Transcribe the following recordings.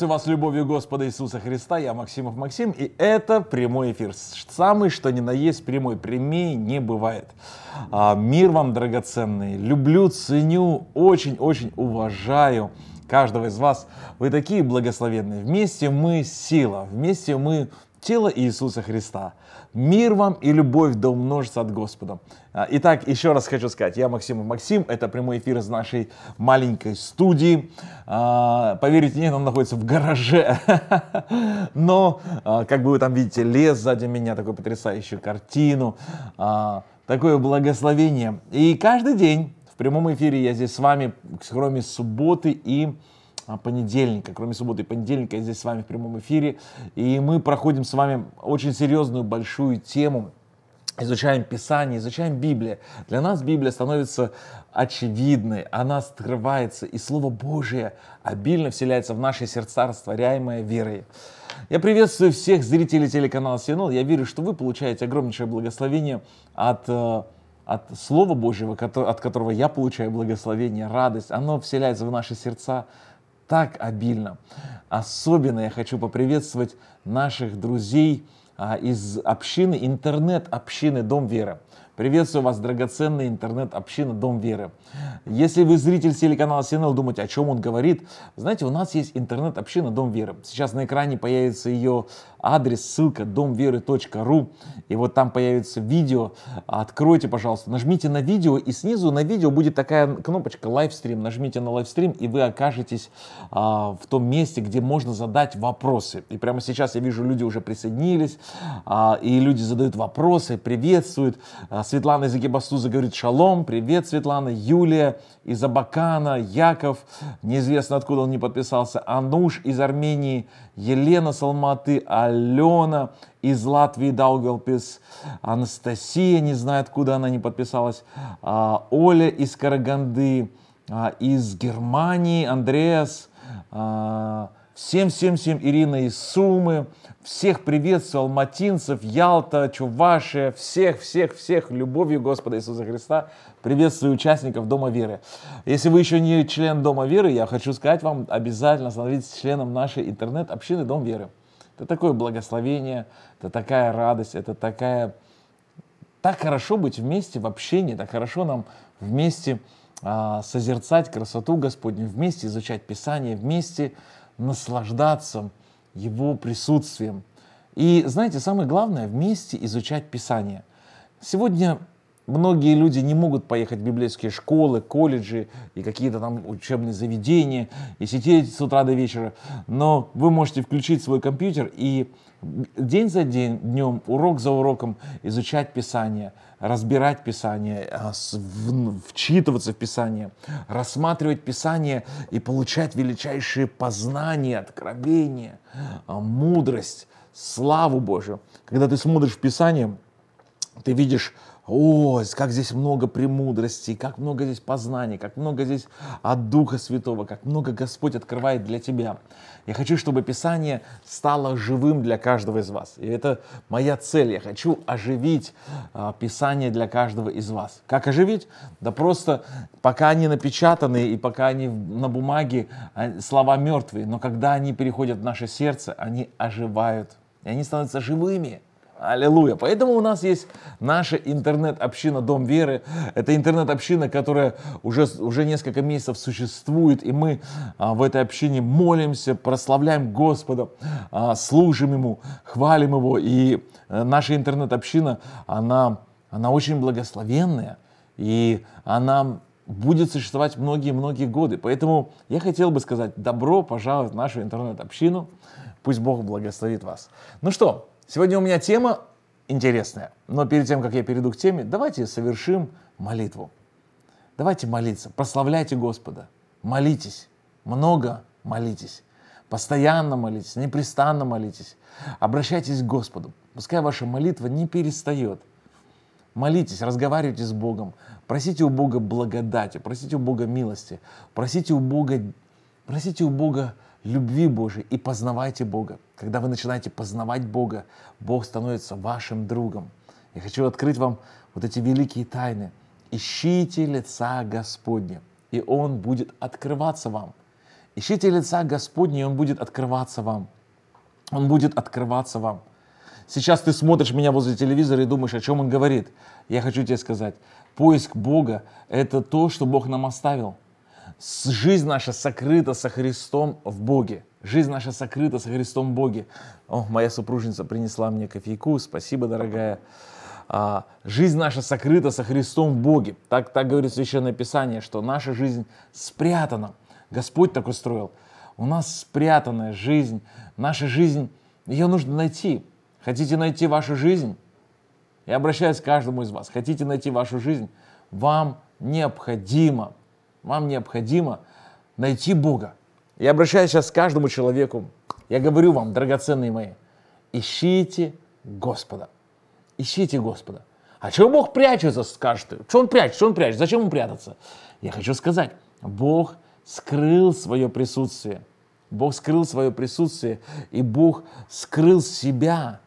Приветствую вас любовью Господа Иисуса Христа. Я Максимов Максим, и это прямой эфир. Самый, что ни на есть, прямой. Прямее не бывает. А, мир вам, драгоценный. Люблю, ценю, очень-очень уважаю каждого из вас. Вы такие благословенные. Вместе мы сила, вместе мы тело Иисуса Христа. Мир вам и любовь да умножится от Господа. А, итак, еще раз хочу сказать, я Максим Максим, это прямой эфир из нашей маленькой студии. А, Поверите, нет, он находится в гараже, но, а, как бы вы там видите, лес сзади меня, такую потрясающую картину, такое благословение. И каждый день в прямом эфире я здесь с вами, кроме субботы и а, понедельника, кроме субботы и понедельника, я здесь с вами в прямом эфире. И мы проходим с вами очень серьезную большую тему, изучаем Писание, изучаем Библию. Для нас Библия становится очевидной, она открывается, и Слово Божие обильно вселяется в наши сердца, растворяемое верой. Я приветствую всех зрителей телеканала Синод. Я верю, что вы получаете огромнейшее благословение от э, от Слова Божьего, от которого я получаю благословение, радость, оно вселяется в наши сердца, так обильно. Особенно я хочу поприветствовать наших друзей а, из общины, интернет-общины Дом Веры. Приветствую вас, драгоценная интернет-община Дом Веры. Если вы зритель телеканала СНЛ, думаете, о чем он говорит, знаете, у нас есть интернет-община Дом Веры. Сейчас на экране появится ее адрес, ссылка домверы.ру. И вот там появится видео. Откройте, пожалуйста, нажмите на видео, и снизу на видео будет такая кнопочка лайвстрим. Нажмите на лайвстрим, и вы окажетесь а, в том месте, где можно задать вопросы. И прямо сейчас я вижу, люди уже присоединились, а, и люди задают вопросы, приветствуют. А, Светлана Загибастуза говорит шалом, привет, Светлана, Юлия, из Абакана, Яков, неизвестно откуда он не подписался, Ануш из Армении, Елена Салматы, Алена из Латвии, Даугелпис, Анастасия, не знаю откуда она не подписалась, а, Оля из Караганды, а, из Германии, Андреас, 777 а, Ирина из Сумы, всех приветствовал, матинцев, Ялта, Чувашия, всех, всех, всех любовью Господа Иисуса Христа. Приветствую участников Дома Веры. Если вы еще не член Дома Веры, я хочу сказать вам, обязательно становитесь членом нашей интернет-общины Дом Веры. Это такое благословение, это такая радость, это такая... Так хорошо быть вместе в общении, так хорошо нам вместе а, созерцать красоту Господню, вместе изучать Писание, вместе наслаждаться его присутствием. И знаете, самое главное, вместе изучать Писание. Сегодня Многие люди не могут поехать в библейские школы, колледжи и какие-то там учебные заведения и сидеть с утра до вечера. Но вы можете включить свой компьютер и день за день, днем, урок за уроком изучать Писание, разбирать Писание, а, вчитываться в Писание, рассматривать Писание и получать величайшие познания, откровения, а, мудрость, славу Божию. Когда ты смотришь в Писание, ты видишь о, как здесь много премудрости, как много здесь познаний, как много здесь от а, Духа Святого, как много Господь открывает для тебя. Я хочу, чтобы Писание стало живым для каждого из вас. И это моя цель. Я хочу оживить а, Писание для каждого из вас. Как оживить? Да просто пока они напечатаны и пока они на бумаге, а, слова мертвые, но когда они переходят в наше сердце, они оживают. И они становятся живыми. Аллилуйя. Поэтому у нас есть наша интернет-община Дом Веры. Это интернет-община, которая уже, уже несколько месяцев существует, и мы а, в этой общине молимся, прославляем Господа, а, служим Ему, хвалим Его. И а, наша интернет-община, она, она очень благословенная, и она будет существовать многие-многие годы. Поэтому я хотел бы сказать, добро пожаловать в нашу интернет-общину. Пусть Бог благословит вас. Ну что, Сегодня у меня тема интересная, но перед тем, как я перейду к теме, давайте совершим молитву. Давайте молиться, прославляйте Господа, молитесь, много молитесь, постоянно молитесь, непрестанно молитесь, обращайтесь к Господу. Пускай ваша молитва не перестает. Молитесь, разговаривайте с Богом, просите у Бога благодати, просите у Бога милости, просите у Бога, просите у Бога любви Божией и познавайте Бога. Когда вы начинаете познавать Бога, Бог становится вашим другом. Я хочу открыть вам вот эти великие тайны. Ищите лица Господня, и Он будет открываться вам. Ищите лица Господня, и Он будет открываться вам. Он будет открываться вам. Сейчас ты смотришь меня возле телевизора и думаешь, о чем он говорит. Я хочу тебе сказать, поиск Бога – это то, что Бог нам оставил – Жизнь наша сокрыта со Христом в Боге. Жизнь наша сокрыта со Христом в Боге. О, моя супружница принесла мне кофейку, спасибо, дорогая. А, жизнь наша сокрыта со Христом в Боге. Так, так говорит Священное Писание, что наша жизнь спрятана. Господь так устроил. У нас спрятанная жизнь. Наша жизнь, ее нужно найти. Хотите найти вашу жизнь? Я обращаюсь к каждому из вас. Хотите найти вашу жизнь? Вам необходимо – вам необходимо найти Бога. Я обращаюсь сейчас к каждому человеку. Я говорю вам, драгоценные мои, ищите Господа. Ищите Господа. А чего Бог прячется, Скажете, Что он прячется? Что он прячется? Зачем ему прятаться? Я хочу сказать, Бог скрыл свое присутствие. Бог скрыл свое присутствие, и Бог скрыл себя.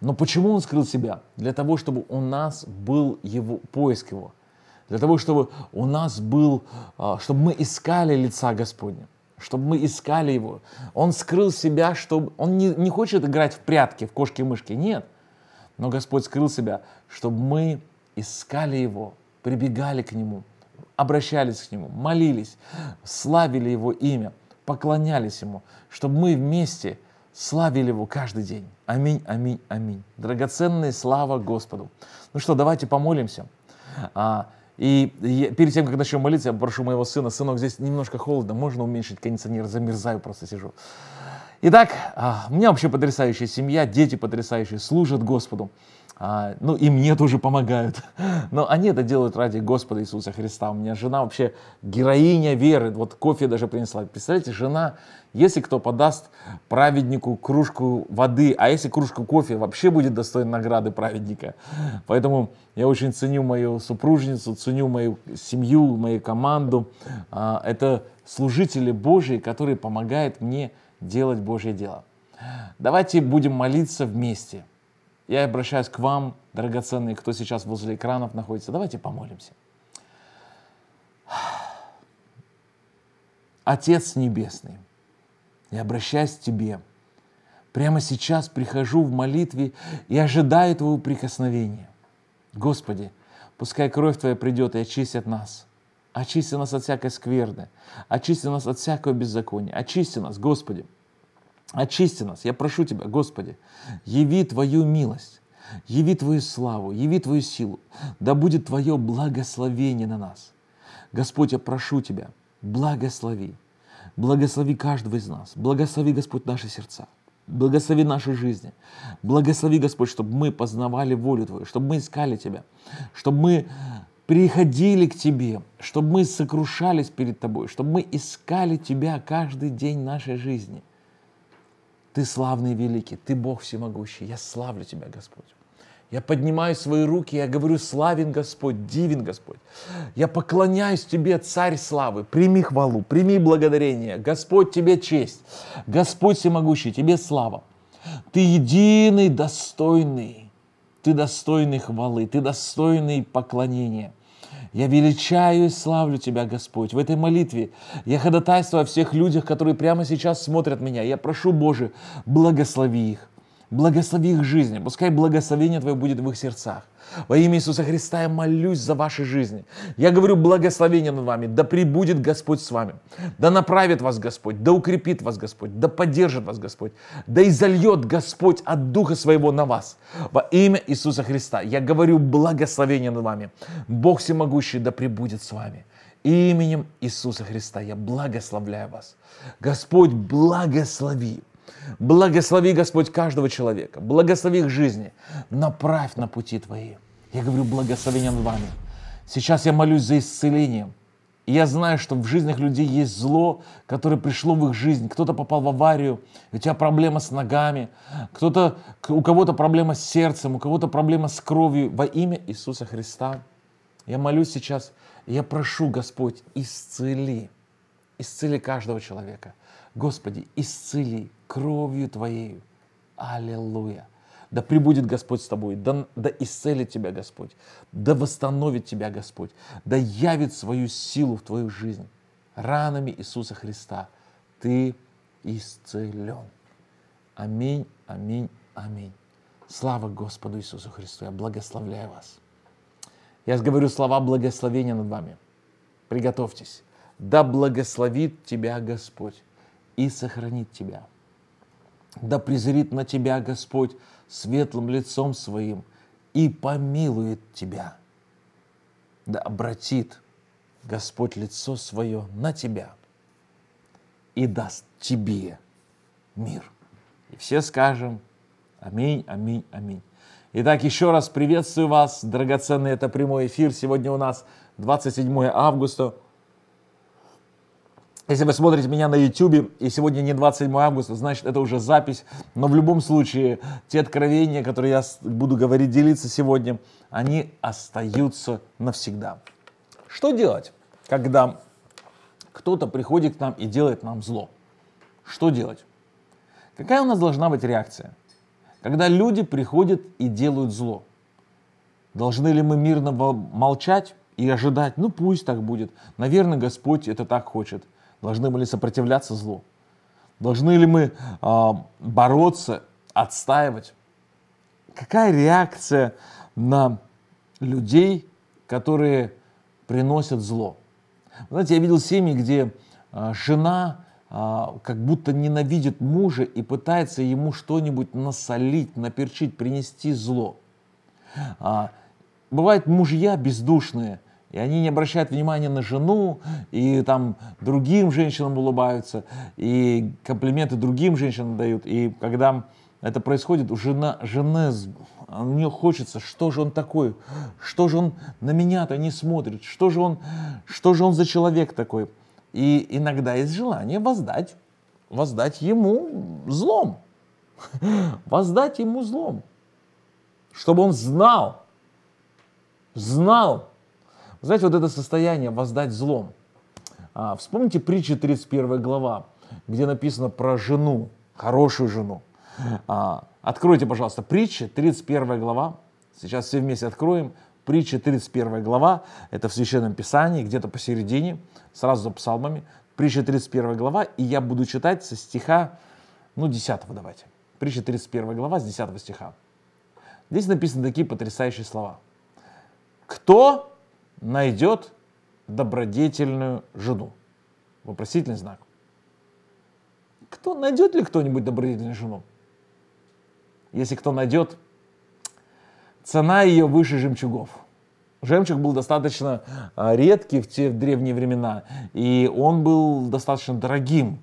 Но почему Он скрыл себя? Для того, чтобы у нас был его поиск его для того, чтобы у нас был, а, чтобы мы искали лица Господня, чтобы мы искали Его. Он скрыл себя, чтобы... Он не, не хочет играть в прятки, в кошки-мышки, нет. Но Господь скрыл себя, чтобы мы искали Его, прибегали к Нему, обращались к Нему, молились, славили Его имя, поклонялись Ему, чтобы мы вместе славили Его каждый день. Аминь, аминь, аминь. Драгоценная слава Господу. Ну что, давайте помолимся. А, и я, перед тем, как начнем молиться, я прошу моего сына, сынок, здесь немножко холодно, можно уменьшить кондиционер, замерзаю, просто сижу. Итак, а, у меня вообще потрясающая семья, дети потрясающие, служат Господу. А, ну, и мне тоже помогают. Но они это делают ради Господа Иисуса Христа. У меня жена вообще героиня веры. Вот кофе даже принесла. Представляете, жена, если кто подаст праведнику кружку воды, а если кружку кофе, вообще будет достоин награды праведника. Поэтому я очень ценю мою супружницу, ценю мою семью, мою команду. А, это служители Божии, которые помогают мне делать Божье дело. Давайте будем молиться вместе. Я обращаюсь к вам, драгоценные, кто сейчас возле экранов находится. Давайте помолимся. Отец Небесный, я обращаюсь к Тебе. Прямо сейчас прихожу в молитве и ожидаю Твоего прикосновения. Господи, пускай кровь Твоя придет и очистит нас. Очисти нас от всякой скверны, очисти нас от всякого беззакония, очисти нас, Господи, Очисти нас, я прошу Тебя, Господи, яви Твою милость, яви Твою славу, яви Твою силу, да будет Твое благословение на нас. Господь, я прошу Тебя, благослови, благослови каждого из нас, благослови, Господь, наши сердца, Благослови наши жизни. Благослови, Господь, чтобы мы познавали волю Твою, чтобы мы искали Тебя, чтобы мы приходили к Тебе, чтобы мы сокрушались перед Тобой, чтобы мы искали Тебя каждый день нашей жизни. Ты славный и великий, Ты Бог всемогущий, я славлю Тебя, Господь. Я поднимаю свои руки, я говорю, славен Господь, дивен Господь. Я поклоняюсь Тебе, Царь славы, прими хвалу, прими благодарение. Господь Тебе честь, Господь всемогущий, Тебе слава. Ты единый, достойный, Ты достойный хвалы, Ты достойный поклонения. Я величаю и славлю Тебя, Господь, в этой молитве. Я ходатайствую о всех людях, которые прямо сейчас смотрят меня. Я прошу, Боже, благослови их. Благослови их жизни. Пускай благословение Твое будет в их сердцах. Во имя Иисуса Христа я молюсь за ваши жизни. Я говорю благословение над вами. Да прибудет Господь с вами. Да направит вас Господь. Да укрепит вас Господь. Да поддержит вас Господь. Да и зальет Господь от Духа Своего на вас. Во имя Иисуса Христа я говорю благословение над вами. Бог всемогущий да прибудет с вами. Именем Иисуса Христа я благословляю вас. Господь, благослови. Благослови, Господь, каждого человека. Благослови их жизни. Направь на пути Твои. Я говорю благословением вами. Сейчас я молюсь за исцелением. И я знаю, что в жизнях людей есть зло, которое пришло в их жизнь. Кто-то попал в аварию, у тебя проблема с ногами, кто-то, у кого-то проблема с сердцем, у кого-то проблема с кровью. Во имя Иисуса Христа я молюсь сейчас, я прошу, Господь, исцели, исцели каждого человека. Господи, исцели, кровью твоей, Аллилуйя. Да прибудет Господь с тобой, да, да исцелит тебя Господь, да восстановит тебя Господь, да явит свою силу в твою жизнь. Ранами Иисуса Христа ты исцелен. Аминь, аминь, аминь. Слава Господу Иисусу Христу, я благословляю вас. Я говорю слова благословения над вами. Приготовьтесь. Да благословит тебя Господь и сохранит тебя. Да презрит на тебя Господь светлым лицом своим и помилует тебя. Да обратит Господь лицо свое на тебя и даст тебе мир. И все скажем аминь, аминь, аминь. Итак, еще раз приветствую вас, драгоценный, это прямой эфир. Сегодня у нас 27 августа если вы смотрите меня на YouTube, и сегодня не 27 августа, значит, это уже запись. Но в любом случае, те откровения, которые я буду говорить, делиться сегодня, они остаются навсегда. Что делать, когда кто-то приходит к нам и делает нам зло? Что делать? Какая у нас должна быть реакция? Когда люди приходят и делают зло, должны ли мы мирно молчать и ожидать? Ну пусть так будет. Наверное, Господь это так хочет – Должны мы ли сопротивляться злу? Должны ли мы э, бороться, отстаивать? Какая реакция на людей, которые приносят зло? Знаете, я видел семьи, где э, жена э, как будто ненавидит мужа и пытается ему что-нибудь насолить, наперчить, принести зло. А, бывают мужья бездушные – и они не обращают внимания на жену, и там другим женщинам улыбаются, и комплименты другим женщинам дают. И когда это происходит, у жена, жены, а, нее хочется, что же он такой, что же он на меня-то не смотрит, что же он, что же он за человек такой. И иногда есть желание воздать, воздать ему злом, воздать ему злом, чтобы он знал, знал, знаете, вот это состояние воздать злом. А, вспомните притчи 31 глава, где написано про жену, хорошую жену. А, откройте, пожалуйста, притчи 31 глава. Сейчас все вместе откроем. Притча 31 глава, это в Священном Писании, где-то посередине, сразу за псалмами. Притча 31 глава, и я буду читать со стиха, ну, 10 давайте. Притча 31 глава с 10 стиха. Здесь написаны такие потрясающие слова. Кто найдет добродетельную жену? Вопросительный знак. Кто найдет ли кто-нибудь добродетельную жену? Если кто найдет, цена ее выше жемчугов. Жемчуг был достаточно а, редкий в те древние времена, и он был достаточно дорогим.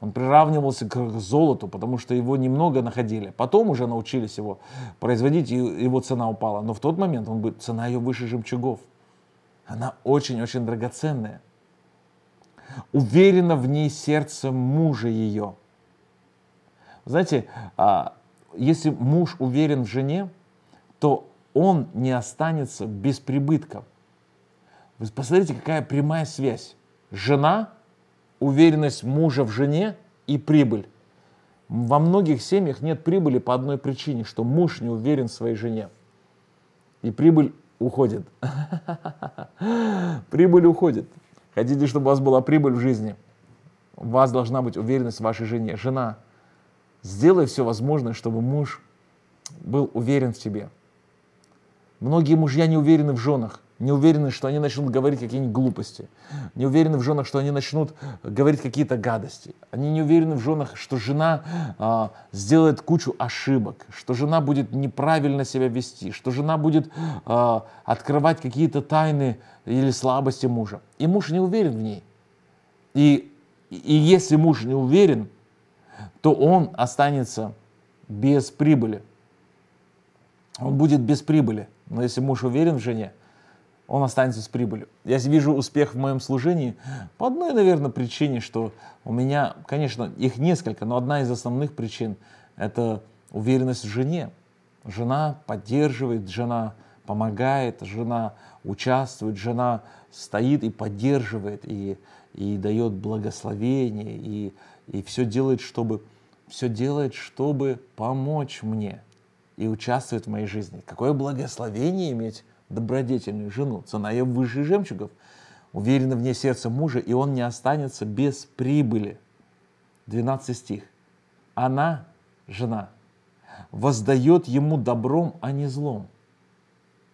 Он приравнивался к золоту, потому что его немного находили. Потом уже научились его производить, и его цена упала. Но в тот момент он был, цена ее выше жемчугов. Она очень-очень драгоценная. Уверена в ней сердце мужа ее. Знаете, а, если муж уверен в жене, то он не останется без прибытка. Вы посмотрите, какая прямая связь. Жена, уверенность мужа в жене и прибыль. Во многих семьях нет прибыли по одной причине, что муж не уверен в своей жене. И прибыль уходит. Прибыль уходит. Хотите, чтобы у вас была прибыль в жизни? У вас должна быть уверенность в вашей жене. Жена, сделай все возможное, чтобы муж был уверен в тебе. Многие мужья не уверены в женах не уверены, что они начнут говорить какие-нибудь глупости, не уверены в женах, что они начнут говорить какие-то гадости, они не уверены в женах, что жена а, сделает кучу ошибок, что жена будет неправильно себя вести, что жена будет а, открывать какие-то тайны или слабости мужа. И муж не уверен в ней. И, и если муж не уверен, то он останется без прибыли. Он будет без прибыли. Но если муж уверен в жене, он останется с прибылью. Я вижу успех в моем служении по одной, наверное, причине, что у меня, конечно, их несколько, но одна из основных причин – это уверенность в жене. Жена поддерживает, жена помогает, жена участвует, жена стоит и поддерживает, и, и дает благословение, и, и все делает, чтобы все делает, чтобы помочь мне и участвует в моей жизни. Какое благословение иметь добродетельную жену, цена ее выше жемчугов, уверена в ней сердце мужа, и он не останется без прибыли. 12 стих. Она, жена, воздает ему добром, а не злом.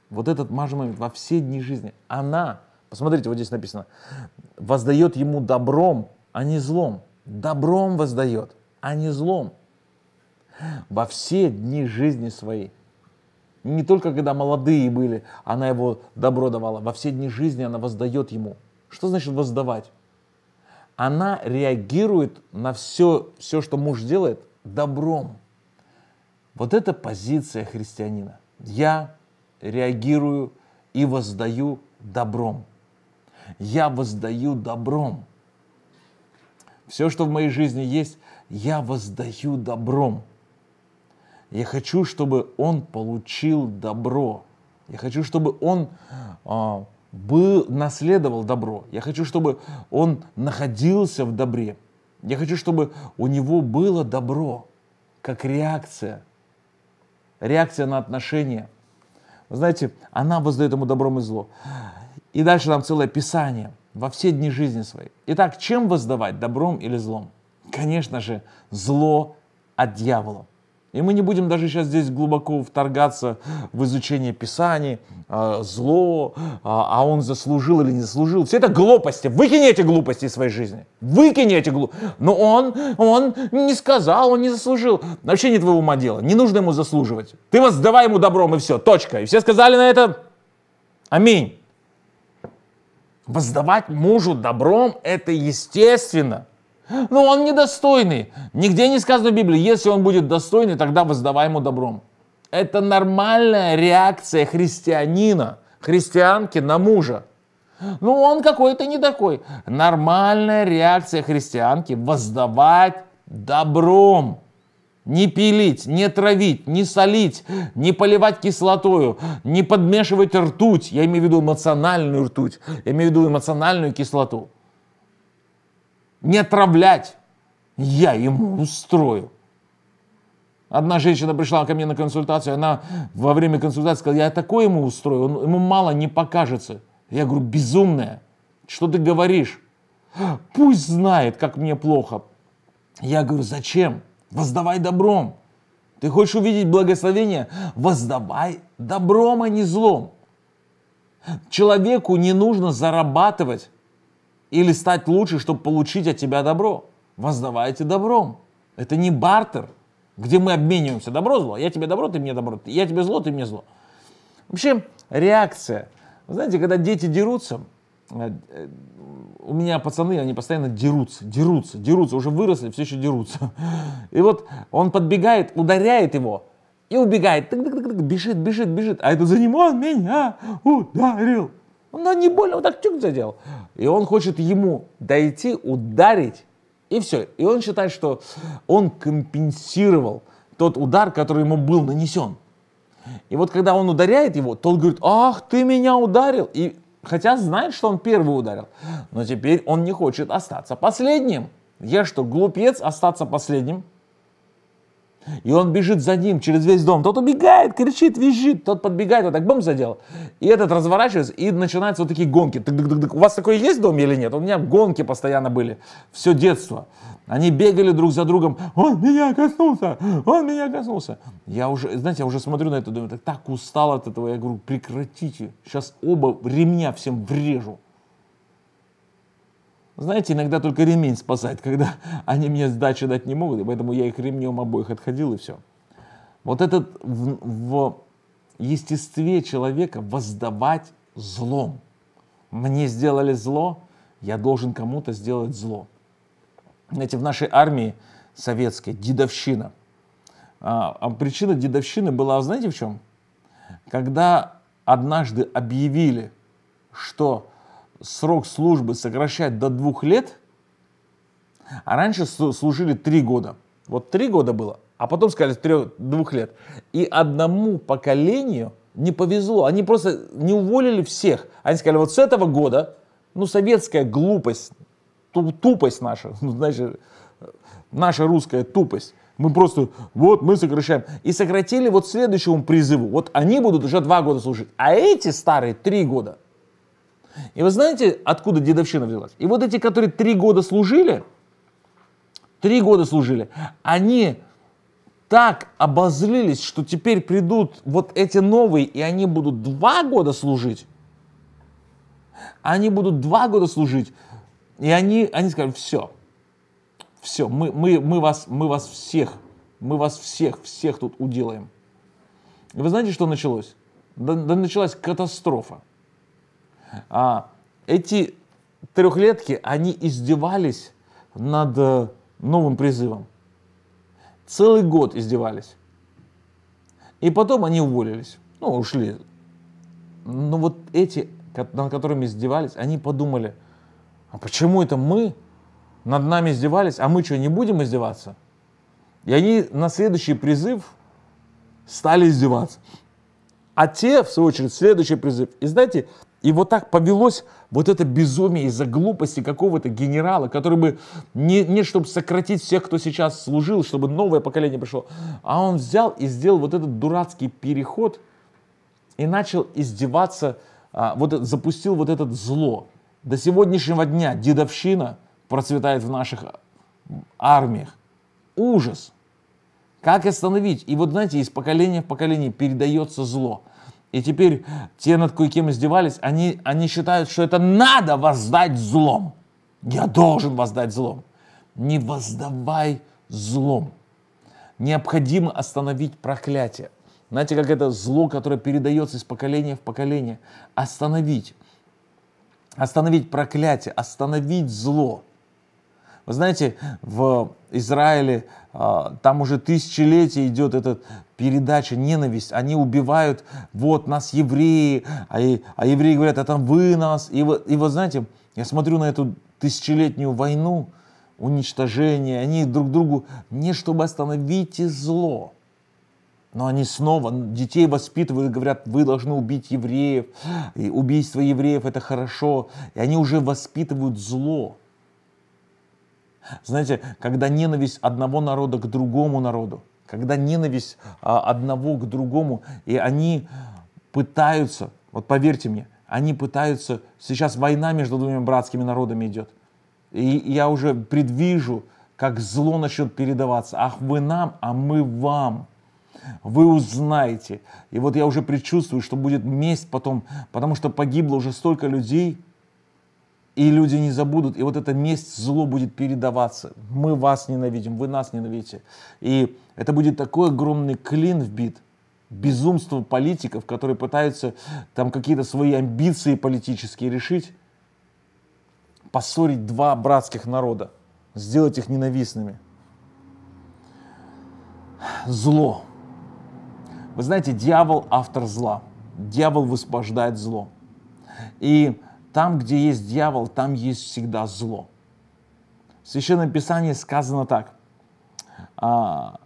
Вот этот мажный момент во все дни жизни. Она, посмотрите, вот здесь написано, воздает ему добром, а не злом. Добром воздает, а не злом. Во все дни жизни своей. Не только когда молодые были, она его добро давала. Во все дни жизни она воздает ему. Что значит воздавать? Она реагирует на все, все, что муж делает, добром. Вот это позиция христианина. Я реагирую и воздаю добром. Я воздаю добром. Все, что в моей жизни есть, я воздаю добром. Я хочу, чтобы он получил добро. Я хочу, чтобы он а, был, наследовал добро. Я хочу, чтобы он находился в добре. Я хочу, чтобы у него было добро, как реакция. Реакция на отношения. Вы знаете, она воздает ему добром и зло. И дальше там целое писание во все дни жизни своей. Итак, чем воздавать, добром или злом? Конечно же, зло от дьявола. И мы не будем даже сейчас здесь глубоко вторгаться в изучение Писаний, а, зло, а, а он заслужил или не заслужил. Все это глупости. Выкинь эти глупости из своей жизни. Выкинь эти глупости. Но он, он не сказал, он не заслужил. Вообще не твоего ума дело. Не нужно ему заслуживать. Ты воздавай ему добром, и все. Точка. И все сказали на это аминь. Воздавать мужу добром – это естественно. Но ну, он недостойный. Нигде не сказано в Библии, если он будет достойный, тогда воздавай ему добром. Это нормальная реакция христианина, христианки на мужа. Ну, он какой-то не такой. Нормальная реакция христианки – воздавать добром. Не пилить, не травить, не солить, не поливать кислотою, не подмешивать ртуть. Я имею в виду эмоциональную ртуть, я имею в виду эмоциональную кислоту не отравлять. Я ему устрою. Одна женщина пришла ко мне на консультацию, она во время консультации сказала, я такое ему устрою, он, ему мало не покажется. Я говорю, безумная, что ты говоришь? Пусть знает, как мне плохо. Я говорю, зачем? Воздавай добром. Ты хочешь увидеть благословение? Воздавай добром, а не злом. Человеку не нужно зарабатывать или стать лучше, чтобы получить от тебя добро. Воздавайте добром. Это не бартер, где мы обмениваемся добро-зло. Я тебе добро, ты мне добро. Я тебе зло, ты мне зло. Вообще, реакция. знаете, когда дети дерутся, э, э, у меня пацаны, они постоянно дерутся, дерутся, дерутся, уже выросли, все еще дерутся. И вот он подбегает, ударяет его и убегает, бежит, бежит, бежит, а это за него меня ударил. Он не больно вот так тюк задел. И он хочет ему дойти, ударить, и все. И он считает, что он компенсировал тот удар, который ему был нанесен. И вот когда он ударяет его, тот говорит, ах, ты меня ударил. И хотя знает, что он первый ударил, но теперь он не хочет остаться последним. Я что, глупец остаться последним? И он бежит за ним через весь дом. Тот убегает, кричит, визжит. Тот подбегает, вот так бомб задел. И этот разворачивается, и начинаются вот такие гонки. Тык -тык -тык -тык. У вас такое есть в или нет? У меня гонки постоянно были. Все детство. Они бегали друг за другом. Он меня коснулся, он меня коснулся. Я уже, знаете, я уже смотрю на это, думаю, так, так устал от этого. Я говорю, прекратите. Сейчас оба ремня всем врежу. Знаете, иногда только ремень спасает, когда они мне сдачи дать не могут, и поэтому я их ремнем обоих отходил, и все. Вот этот в, в естестве человека воздавать злом. Мне сделали зло, я должен кому-то сделать зло. Знаете, в нашей армии советской дедовщина. А, а причина дедовщины была, знаете, в чем? Когда однажды объявили, что срок службы сокращать до двух лет, а раньше служили три года. Вот три года было, а потом сказали трех, двух лет. И одному поколению не повезло. Они просто не уволили всех. Они сказали, вот с этого года, ну, советская глупость, тупость наша, ну, значит, наша русская тупость. Мы просто, вот мы сокращаем. И сократили вот следующему призыву. Вот они будут уже два года служить, а эти старые три года. И вы знаете, откуда дедовщина взялась? И вот эти, которые три года служили, три года служили, они так обозлились, что теперь придут вот эти новые, и они будут два года служить. Они будут два года служить, и они, они скажут, все, все, мы, мы, мы, вас, мы вас всех, мы вас всех, всех тут уделаем. И вы знаете, что началось? Да, да началась катастрофа. А, эти трехлетки, они издевались над э, новым призывом. Целый год издевались. И потом они уволились. Ну, ушли. Но ну, вот эти, над которыми издевались, они подумали, а почему это мы над нами издевались, а мы что, не будем издеваться? И они на следующий призыв стали издеваться. А те, в свою очередь, следующий призыв. И знаете, и вот так повелось вот это безумие из-за глупости какого-то генерала, который бы не, не чтобы сократить всех, кто сейчас служил, чтобы новое поколение пришло, а он взял и сделал вот этот дурацкий переход и начал издеваться, а, вот запустил вот это зло. До сегодняшнего дня дедовщина процветает в наших армиях. Ужас! Как остановить? И вот, знаете, из поколения в поколение передается зло – и теперь те, над кое-кем издевались, они, они считают, что это надо воздать злом. Я должен воздать злом. Не воздавай злом. Необходимо остановить проклятие. Знаете, как это зло, которое передается из поколения в поколение. Остановить. Остановить проклятие, остановить зло. Вы знаете, в Израиле а, там уже тысячелетия идет эта передача, ненависть. Они убивают, вот нас евреи, а, и, а евреи говорят, это «А вы нас. И вы, и вы знаете, я смотрю на эту тысячелетнюю войну, уничтожение, они друг другу не чтобы остановить зло. Но они снова детей воспитывают, говорят, вы должны убить евреев, и убийство евреев это хорошо. И они уже воспитывают зло. Знаете, когда ненависть одного народа к другому народу, когда ненависть а, одного к другому, и они пытаются, вот поверьте мне, они пытаются, сейчас война между двумя братскими народами идет. И я уже предвижу, как зло начнет передаваться. Ах, вы нам, а мы вам. Вы узнаете. И вот я уже предчувствую, что будет месть потом, потому что погибло уже столько людей – и люди не забудут, и вот это месть, зло будет передаваться. Мы вас ненавидим, вы нас ненавидите. И это будет такой огромный клин вбит, безумство политиков, которые пытаются там какие-то свои амбиции политические решить, поссорить два братских народа, сделать их ненавистными. Зло. Вы знаете, дьявол – автор зла. Дьявол высвобождает зло. И там, где есть дьявол, там есть всегда зло. В Священном Писании сказано так. А,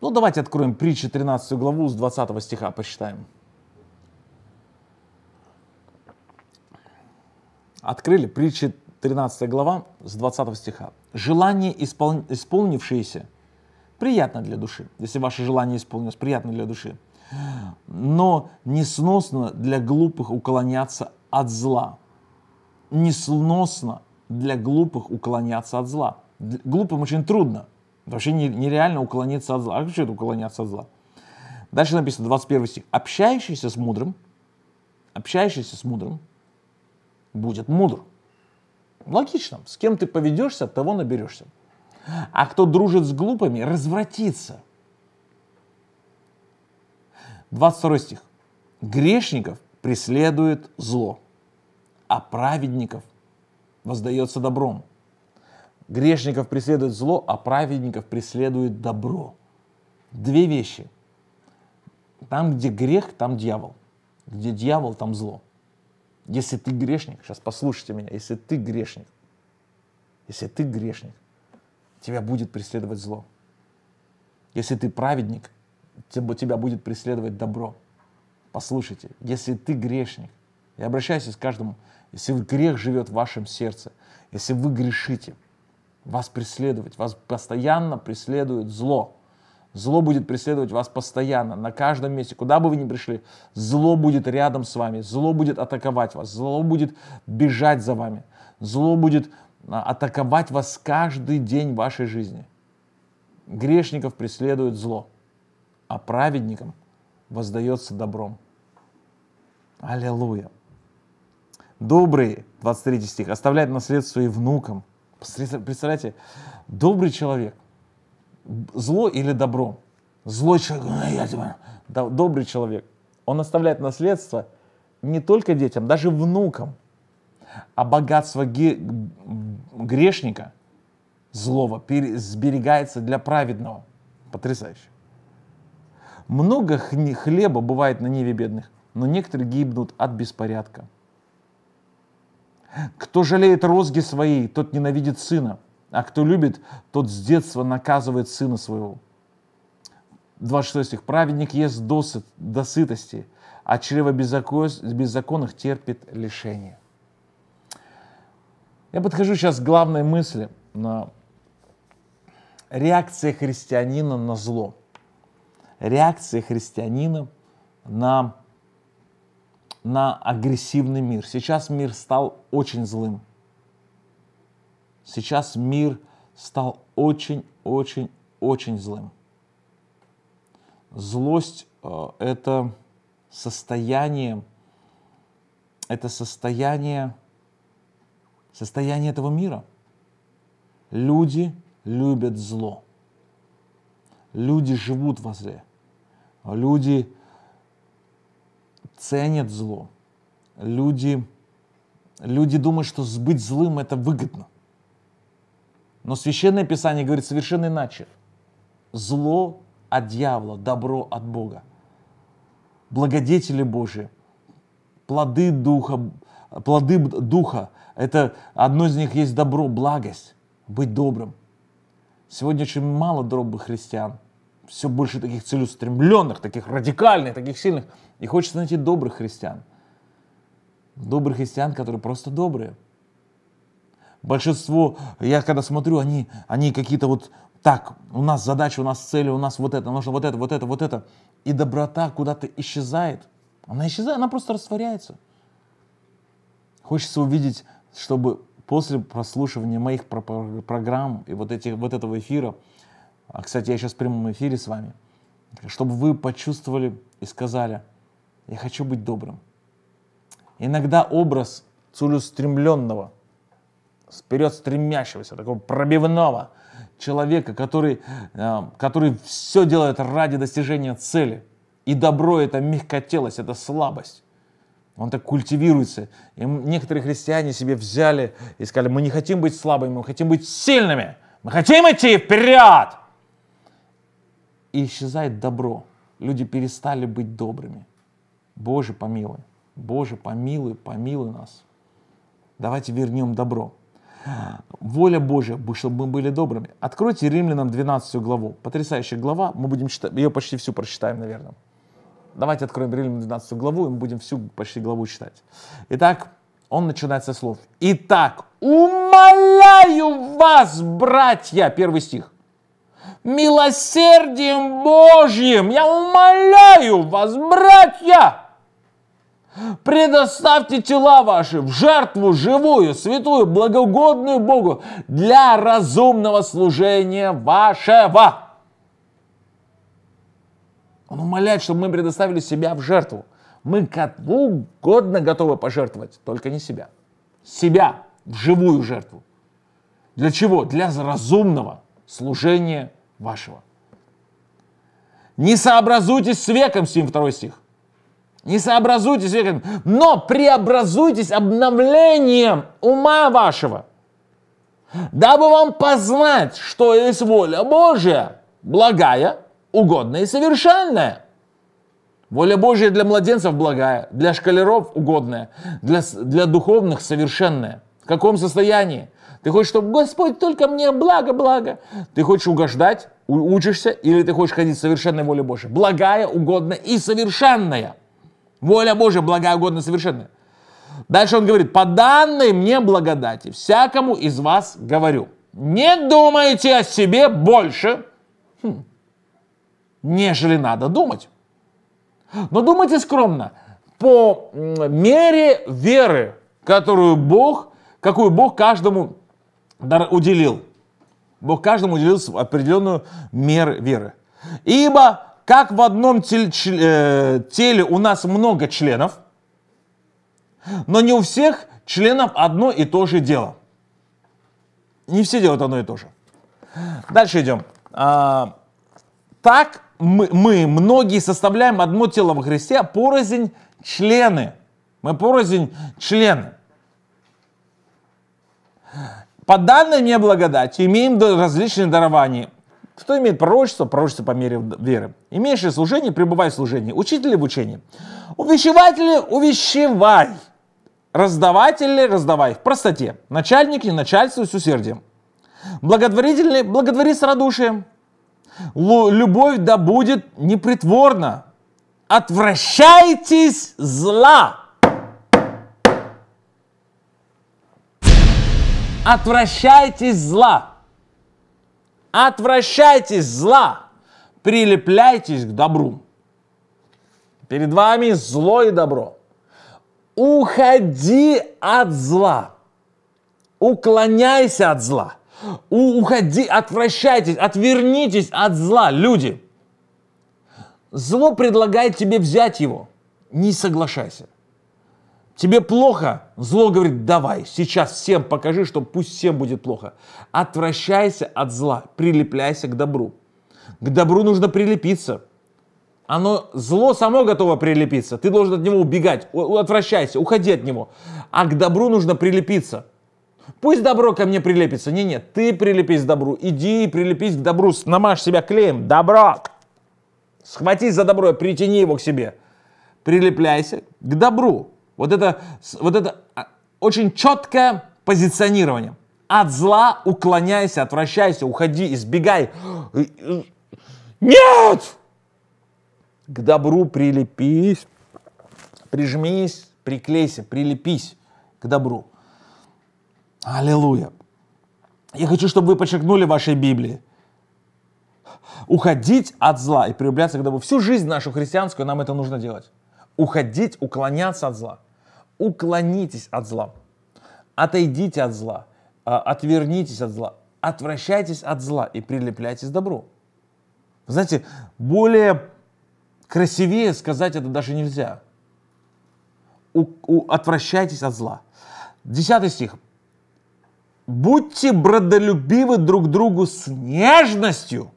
ну, давайте откроем притчи 13 главу с 20 стиха, посчитаем. Открыли притчи 13 глава с 20 стиха. «Желание, испол... исполнившееся, приятно для души». Если ваше желание исполнилось, приятно для души. «Но несносно для глупых уклоняться от зла. Несносно для глупых уклоняться от зла. Глупым очень трудно. Вообще нереально уклониться от зла. А как это уклоняться от зла? Дальше написано 21 стих. Общающийся с мудрым, общающийся с мудрым, будет мудр. Логично. С кем ты поведешься, от того наберешься. А кто дружит с глупыми, развратится. 22 стих. Грешников преследует зло, а праведников воздается добром. Грешников преследует зло, а праведников преследует добро. Две вещи. Там, где грех, там дьявол. Где дьявол, там зло. Если ты грешник, сейчас послушайте меня, если ты грешник, если ты грешник, тебя будет преследовать зло. Если ты праведник, тебя будет преследовать добро. Послушайте, если ты грешник, я обращаюсь к каждому, если грех живет в вашем сердце, если вы грешите, вас преследовать, вас постоянно преследует зло. Зло будет преследовать вас постоянно, на каждом месте, куда бы вы ни пришли, зло будет рядом с вами, зло будет атаковать вас, зло будет бежать за вами, зло будет а, атаковать вас каждый день вашей жизни. Грешников преследует зло, а праведникам – воздается добром. Аллилуйя. Добрый, 23 стих, оставляет наследство и внукам. Представляете, добрый человек, зло или добро? Злой человек, я тебя... добрый человек, он оставляет наследство не только детям, даже внукам. А богатство грешника, злого, сберегается для праведного. Потрясающе. Много хлеба бывает на Неве бедных, но некоторые гибнут от беспорядка. Кто жалеет розги свои, тот ненавидит сына, а кто любит, тот с детства наказывает сына своего. 26 стих. Праведник ест досыт, до сытости, а чрево беззаконных терпит лишение. Я подхожу сейчас к главной мысли на реакция христианина на зло – реакция христианина на, на агрессивный мир. Сейчас мир стал очень злым. Сейчас мир стал очень-очень-очень злым. Злость э, – это состояние, это состояние, состояние этого мира. Люди любят зло. Люди живут во зле. Люди ценят зло. Люди, люди думают, что быть злым это выгодно. Но Священное Писание говорит совершенно иначе. Зло от дьявола, добро от Бога. Благодетели Божии, плоды Духа, плоды Духа, это одно из них есть добро, благость, быть добрым. Сегодня очень мало добрых христиан – все больше таких целеустремленных, таких радикальных, таких сильных. И хочется найти добрых христиан. Добрых христиан, которые просто добрые. Большинство, я когда смотрю, они, они какие-то вот так, у нас задача, у нас цель, у нас вот это, нужно вот это, вот это, вот это. И доброта куда-то исчезает. Она исчезает, она просто растворяется. Хочется увидеть, чтобы после прослушивания моих программ и вот, этих, вот этого эфира – а, кстати, я сейчас в прямом эфире с вами. Чтобы вы почувствовали и сказали, я хочу быть добрым. Иногда образ целеустремленного, вперед стремящегося, такого пробивного человека, который, а, который все делает ради достижения цели. И добро — это мягкотелость, это слабость. Он так культивируется. И некоторые христиане себе взяли и сказали, мы не хотим быть слабыми, мы хотим быть сильными. Мы хотим идти вперед! и исчезает добро. Люди перестали быть добрыми. Боже, помилуй. Боже, помилуй, помилуй нас. Давайте вернем добро. Воля Божья, чтобы мы были добрыми. Откройте Римлянам 12 главу. Потрясающая глава. Мы будем читать, ее почти всю прочитаем, наверное. Давайте откроем Римлянам 12 главу, и мы будем всю почти главу читать. Итак, он начинает со слов. Итак, умоляю вас, братья, первый стих милосердием Божьим, я умоляю вас, братья, Предоставьте тела ваши в жертву живую, святую, благогодную Богу для разумного служения вашего. Он умоляет, чтобы мы предоставили себя в жертву. Мы как угодно готовы пожертвовать, только не себя. Себя в живую жертву. Для чего? Для разумного служения вашего. Не сообразуйтесь с веком, 7 2 стих. Не сообразуйтесь с веком, но преобразуйтесь обновлением ума вашего, дабы вам познать, что есть воля Божия, благая, угодная и совершенная. Воля Божья для младенцев благая, для шкалеров угодная, для, для духовных совершенная. В каком состоянии? Ты хочешь, чтобы Господь только мне благо-благо. Ты хочешь угождать, учишься, или ты хочешь ходить в совершенной воле Божьей. Благая, угодная и совершенная. Воля Божья благая, угодная, совершенная. Дальше он говорит, по данной мне благодати, всякому из вас говорю, не думайте о себе больше, хм, нежели надо думать. Но думайте скромно, по мере веры, которую Бог какую Бог каждому дар уделил. Бог каждому уделил определенную меру веры. Ибо как в одном теле, э, теле у нас много членов, но не у всех членов одно и то же дело. Не все делают одно и то же. Дальше идем. А, так мы, мы, многие, составляем одно тело во Христе, а порознь члены. Мы порознь члены. По данной мне благодати имеем различные дарования. Кто имеет пророчество, пророчество по мере веры. Имеющие служение, пребывай в служении. Учители в учении. Увещеватели, увещевай. Раздаватели, раздавай. В простоте. Начальник, не начальствуй с усердием. Благотворительный, благотвори с радушием. Любовь да будет непритворна. Отвращайтесь зла. Отвращайтесь зла. Отвращайтесь зла. Прилепляйтесь к добру. Перед вами зло и добро. Уходи от зла. Уклоняйся от зла. У уходи, отвращайтесь, отвернитесь от зла, люди. Зло предлагает тебе взять его. Не соглашайся. Тебе плохо? Зло говорит, давай, сейчас всем покажи, что пусть всем будет плохо. Отвращайся от зла, прилепляйся к добру. К добру нужно прилепиться. Оно, зло само готово прилепиться. Ты должен от него убегать. Отвращайся, уходи от него. А к добру нужно прилепиться. Пусть добро ко мне прилепится. Не, нет, ты прилепись к добру. Иди и прилепись к добру. Намажь себя клеем. Добро! Схватись за добро, и притяни его к себе. Прилепляйся к добру. Вот это, вот это а, очень четкое позиционирование. От зла уклоняйся, отвращайся, уходи, избегай. Нет! К добру прилепись, прижмись, приклейся, прилепись к добру. Аллилуйя. Я хочу, чтобы вы подчеркнули в вашей Библии. Уходить от зла и приобщаться к добру. Всю жизнь нашу христианскую нам это нужно делать. Уходить, уклоняться от зла уклонитесь от зла, отойдите от зла, а, отвернитесь от зла, отвращайтесь от зла и прилепляйтесь к добру. Вы знаете, более красивее сказать это даже нельзя. У, у, отвращайтесь от зла. Десятый стих. Будьте бродолюбивы друг другу с нежностью.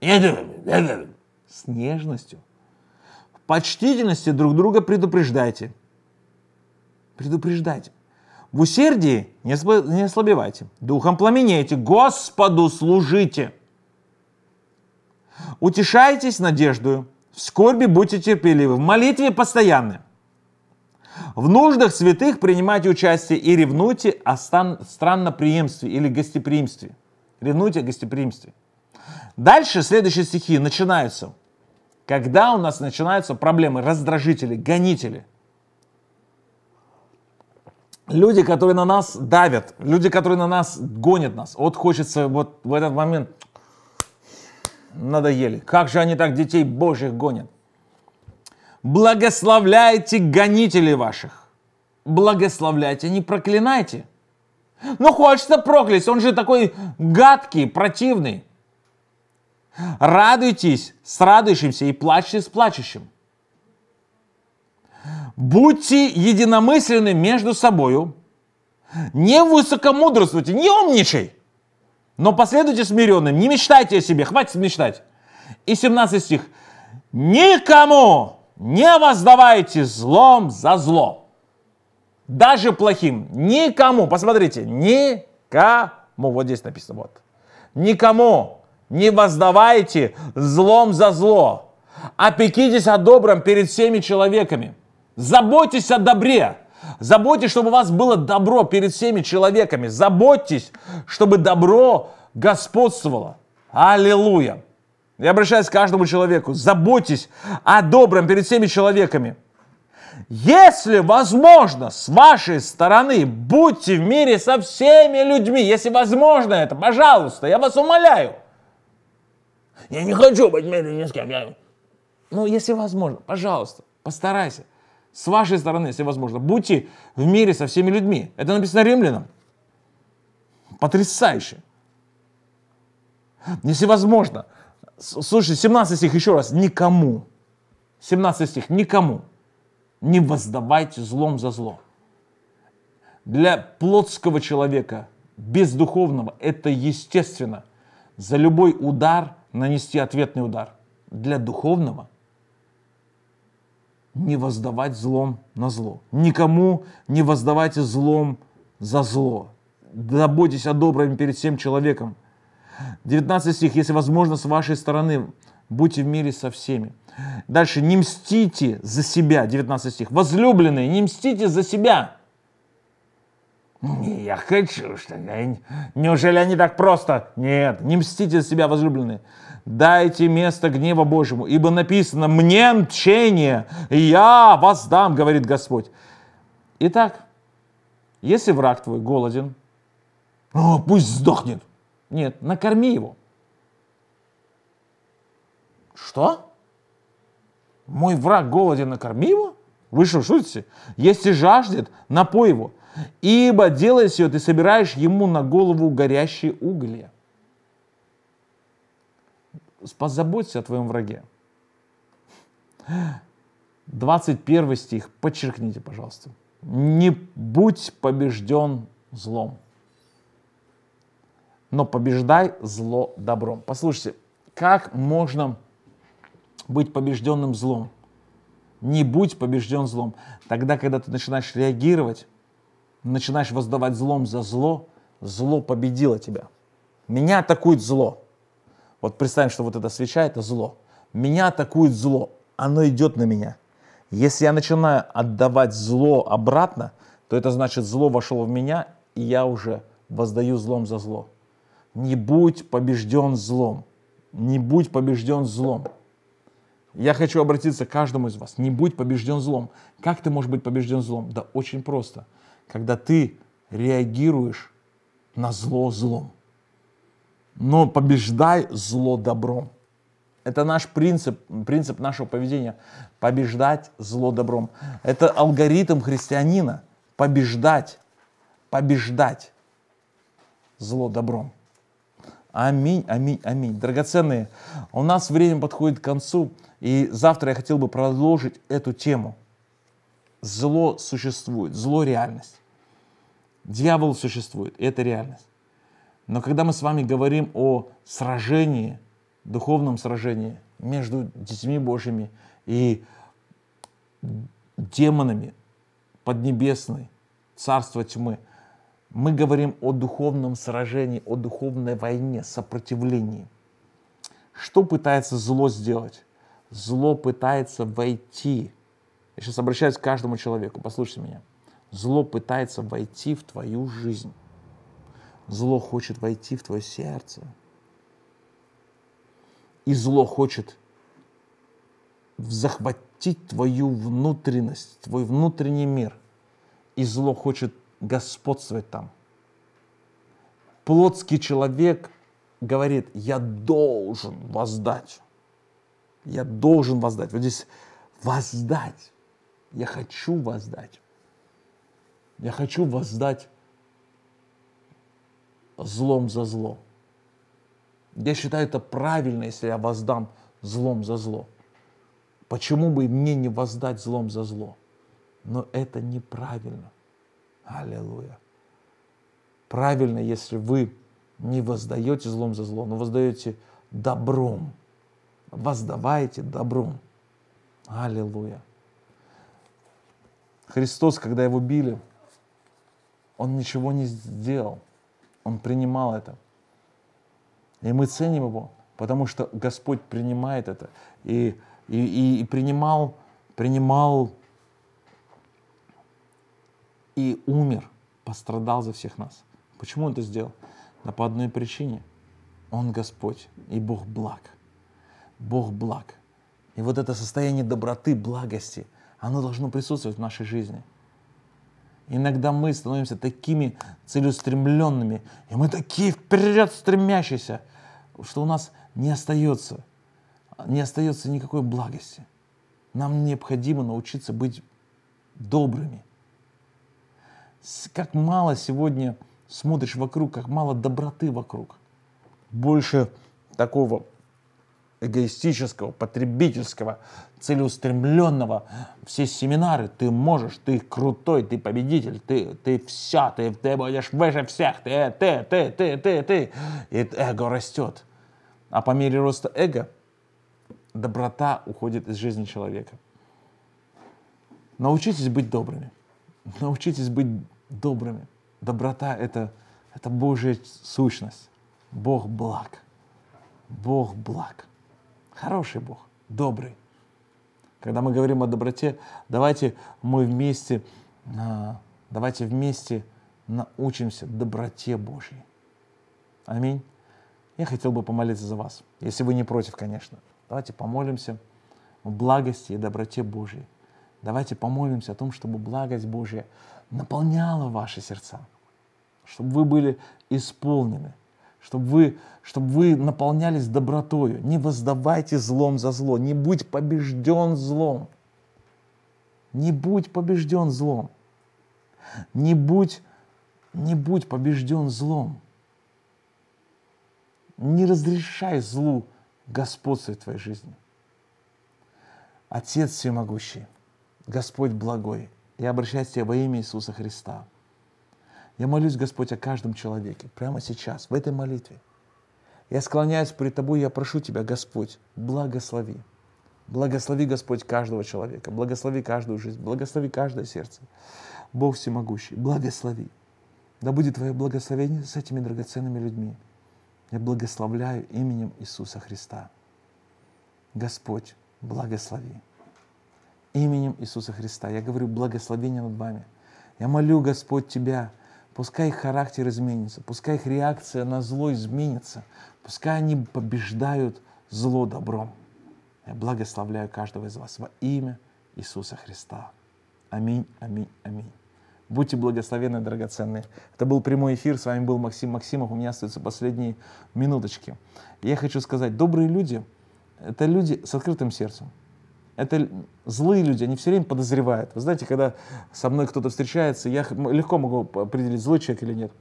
С нежностью. В почтительности друг друга предупреждайте – предупреждать. В усердии не, сп- не ослабевайте, духом пламенейте, Господу служите. Утешайтесь надеждою, в скорби будьте терпеливы, в молитве постоянны. В нуждах святых принимайте участие и ревнуйте о стан- странноприемстве или гостеприимстве. Ревнуйте о гостеприимстве. Дальше следующие стихи начинаются. Когда у нас начинаются проблемы, раздражители, гонители – люди, которые на нас давят, люди, которые на нас гонят нас. Вот хочется вот в этот момент надоели. Как же они так детей Божьих гонят? Благословляйте гонителей ваших. Благословляйте, не проклинайте. Ну, хочется проклясть, он же такой гадкий, противный. Радуйтесь с радующимся и плачьте с плачущим. Будьте единомысленны между собою. Не высокомудрствуйте, не умничай. Но последуйте смиренным, не мечтайте о себе, хватит мечтать. И 17 стих. Никому не воздавайте злом за зло. Даже плохим. Никому. Посмотрите. Никому. Вот здесь написано. Вот. Никому не воздавайте злом за зло. Опекитесь о добром перед всеми человеками. Заботьтесь о добре. Заботьтесь, чтобы у вас было добро перед всеми человеками. Заботьтесь, чтобы добро господствовало. Аллилуйя. Я обращаюсь к каждому человеку. Заботьтесь о добром перед всеми человеками. Если возможно, с вашей стороны, будьте в мире со всеми людьми. Если возможно это, пожалуйста, я вас умоляю. Я не хочу быть в мире ни с кем. Я... Ну, если возможно, пожалуйста, постарайся. С вашей стороны, если возможно, будьте в мире со всеми людьми. Это написано римлянам. Потрясающе. Если возможно. Слушай, 17 стих еще раз. Никому. 17 стих. Никому. Не воздавайте злом за зло. Для плотского человека, без духовного это естественно. За любой удар нанести ответный удар. Для духовного не воздавать злом на зло. Никому не воздавайте злом за зло. Заботьтесь о добром перед всем человеком. 19 стих. Если возможно, с вашей стороны, будьте в мире со всеми. Дальше. Не мстите за себя. 19 стих. Возлюбленные, не мстите за себя не Я хочу что-нибудь. Неужели они так просто? Нет, не мстите за себя, возлюбленные. Дайте место гнева Божьему, ибо написано, мне мчение, я воздам, говорит Господь. Итак, если враг твой голоден, о, пусть сдохнет. Нет, накорми его. Что? Мой враг голоден, накорми его? Вы что, шутите? Если жаждет, напой его. Ибо делая ее, ты собираешь ему на голову горящие угли. Позаботься о твоем враге. 21 стих, подчеркните, пожалуйста. Не будь побежден злом, но побеждай зло добром. Послушайте, как можно быть побежденным злом? Не будь побежден злом. Тогда, когда ты начинаешь реагировать начинаешь воздавать злом за зло, зло победило тебя. Меня атакует зло. Вот представим, что вот эта свеча – это зло. Меня атакует зло, оно идет на меня. Если я начинаю отдавать зло обратно, то это значит, зло вошло в меня, и я уже воздаю злом за зло. Не будь побежден злом. Не будь побежден злом. Я хочу обратиться к каждому из вас. Не будь побежден злом. Как ты можешь быть побежден злом? Да очень просто – когда ты реагируешь на зло злом. Но побеждай зло добром. Это наш принцип, принцип нашего поведения. Побеждать зло добром. Это алгоритм христианина. Побеждать, побеждать зло добром. Аминь, аминь, аминь. Драгоценные, у нас время подходит к концу, и завтра я хотел бы продолжить эту тему – зло существует, зло реальность. Дьявол существует, это реальность. Но когда мы с вами говорим о сражении, духовном сражении между детьми Божьими и демонами поднебесной, царства тьмы, мы говорим о духовном сражении, о духовной войне, сопротивлении. Что пытается зло сделать? Зло пытается войти я сейчас обращаюсь к каждому человеку. Послушайте меня. Зло пытается войти в твою жизнь. Зло хочет войти в твое сердце. И зло хочет захватить твою внутренность, твой внутренний мир. И зло хочет господствовать там. Плотский человек говорит, я должен воздать. Я должен воздать. Вот здесь воздать. Я хочу воздать. Я хочу воздать злом за зло. Я считаю это правильно, если я воздам злом за зло. Почему бы мне не воздать злом за зло? Но это неправильно. Аллилуйя. Правильно, если вы не воздаете злом за зло, но воздаете добром. Воздавайте добром. Аллилуйя. Христос, когда его били, он ничего не сделал. Он принимал это. И мы ценим его, потому что Господь принимает это. И, и, и принимал, принимал и умер, пострадал за всех нас. Почему он это сделал? Да по одной причине. Он Господь, и Бог благ. Бог благ. И вот это состояние доброты, благости, оно должно присутствовать в нашей жизни. Иногда мы становимся такими целеустремленными, и мы такие вперед стремящиеся, что у нас не остается, не остается никакой благости. Нам необходимо научиться быть добрыми. Как мало сегодня смотришь вокруг, как мало доброты вокруг. Больше такого эгоистического, потребительского, целеустремленного. Все семинары, ты можешь, ты крутой, ты победитель, ты, ты все, ты, ты будешь выше всех, ты, ты, ты, ты, ты, ты. И эго растет. А по мере роста эго доброта уходит из жизни человека. Научитесь быть добрыми. Научитесь быть добрыми. Доброта — это, это Божья сущность. Бог благ. Бог благ. Хороший Бог, добрый. Когда мы говорим о доброте, давайте мы вместе, а, давайте вместе научимся доброте Божьей. Аминь. Я хотел бы помолиться за вас, если вы не против, конечно. Давайте помолимся в благости и доброте Божьей. Давайте помолимся о том, чтобы благость Божья наполняла ваши сердца, чтобы вы были исполнены – чтобы вы, чтобы вы наполнялись добротою. Не воздавайте злом за зло, не будь побежден злом. Не будь побежден злом. Не будь, не будь побежден злом. Не разрешай злу господствовать в твоей жизни. Отец всемогущий, Господь благой, я обращаюсь к Тебе во имя Иисуса Христа – я молюсь, Господь, о каждом человеке, прямо сейчас, в этой молитве. Я склоняюсь перед Тобой, я прошу Тебя, Господь, благослови. Благослови, Господь, каждого человека, благослови каждую жизнь, благослови каждое сердце. Бог всемогущий, благослови. Да будет Твое благословение с этими драгоценными людьми. Я благословляю именем Иисуса Христа. Господь, благослови. Именем Иисуса Христа я говорю благословение над вами. Я молю, Господь, Тебя, Пускай их характер изменится, пускай их реакция на зло изменится, пускай они побеждают зло добром. Я благословляю каждого из вас во имя Иисуса Христа. Аминь, аминь, аминь. Будьте благословенны, драгоценные. Это был прямой эфир. С вами был Максим Максимов. У меня остаются последние минуточки. Я хочу сказать, добрые люди — это люди с открытым сердцем. Это злые люди, они все время подозревают. Вы знаете, когда со мной кто-то встречается, я легко могу определить, злой человек или нет.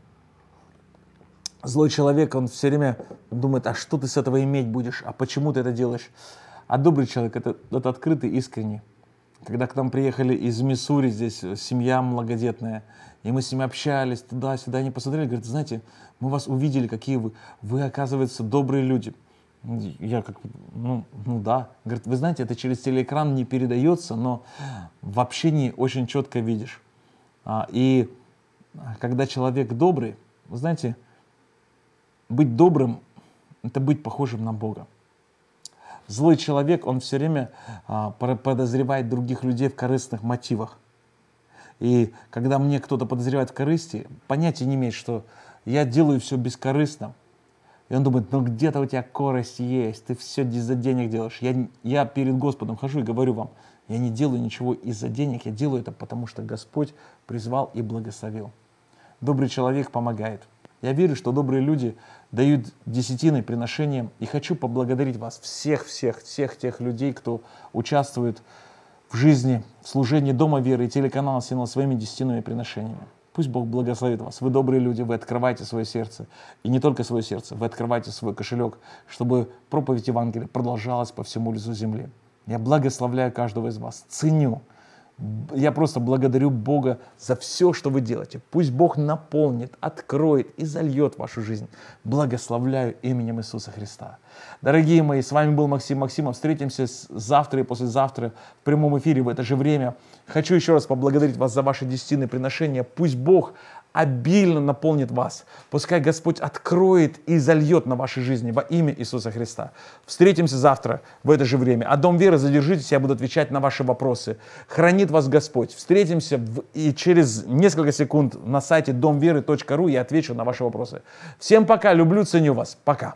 Злой человек, он все время думает, а что ты с этого иметь будешь, а почему ты это делаешь. А добрый человек, это, это открытый, искренний. Когда к нам приехали из Миссури, здесь э, семья многодетная, и мы с ними общались туда-сюда, они посмотрели, говорят, знаете, мы вас увидели, какие вы, вы, оказывается, добрые люди. Я как, ну, ну да. Говорит, вы знаете, это через телеэкран не передается, но в общении очень четко видишь. А, и когда человек добрый, вы знаете, быть добрым – это быть похожим на Бога. Злой человек, он все время а, подозревает других людей в корыстных мотивах. И когда мне кто-то подозревает в корысти, понятия не имеет, что я делаю все бескорыстно – и он думает, ну где-то у тебя корость есть, ты все из-за денег делаешь. Я, я перед Господом хожу и говорю вам, я не делаю ничего из-за денег, я делаю это потому, что Господь призвал и благословил. Добрый человек помогает. Я верю, что добрые люди дают десятины приношениям. И хочу поблагодарить вас, всех, всех, всех тех людей, кто участвует в жизни, в служении Дома Веры и телеканала Синал своими десятинными приношениями. Пусть Бог благословит вас. Вы добрые люди, вы открываете свое сердце. И не только свое сердце, вы открываете свой кошелек, чтобы проповедь Евангелия продолжалась по всему лицу земли. Я благословляю каждого из вас, ценю я просто благодарю Бога за все, что вы делаете. Пусть Бог наполнит, откроет и зальет вашу жизнь. Благословляю именем Иисуса Христа. Дорогие мои, с вами был Максим Максимов. Встретимся завтра и послезавтра в прямом эфире в это же время. Хочу еще раз поблагодарить вас за ваши десятины приношения. Пусть Бог обильно наполнит вас. Пускай Господь откроет и зальет на вашей жизни во имя Иисуса Христа. Встретимся завтра в это же время. А Дом Веры задержитесь, я буду отвечать на ваши вопросы. Хранит вас Господь. Встретимся в, и через несколько секунд на сайте домверы.ру я отвечу на ваши вопросы. Всем пока, люблю, ценю вас. Пока.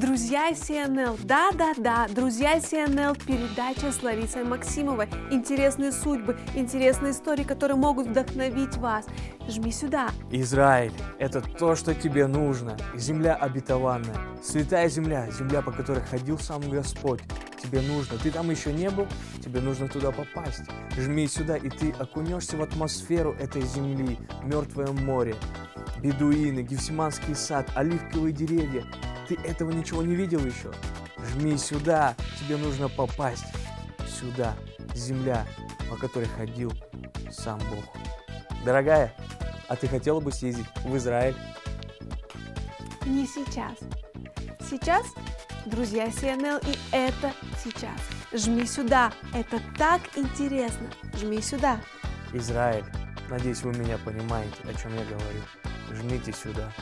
Друзья CNL, да-да-да, друзья CNL, передача с Ларисой Максимовой. Интересные судьбы, интересные истории, которые могут вдохновить вас. Жми сюда. Израиль – это то, что тебе нужно. Земля обетованная, святая земля, земля, по которой ходил сам Господь. Тебе нужно, ты там еще не был, тебе нужно туда попасть. Жми сюда, и ты окунешься в атмосферу этой земли, мертвое море, бедуины, гефсиманский сад, оливковые деревья, ты этого ничего не видел еще? Жми сюда, тебе нужно попасть. Сюда, земля, по которой ходил сам Бог. Дорогая, а ты хотела бы съездить в Израиль? Не сейчас. Сейчас, друзья CNL, и это сейчас. Жми сюда, это так интересно. Жми сюда. Израиль. Надеюсь, вы меня понимаете, о чем я говорю. Жмите сюда.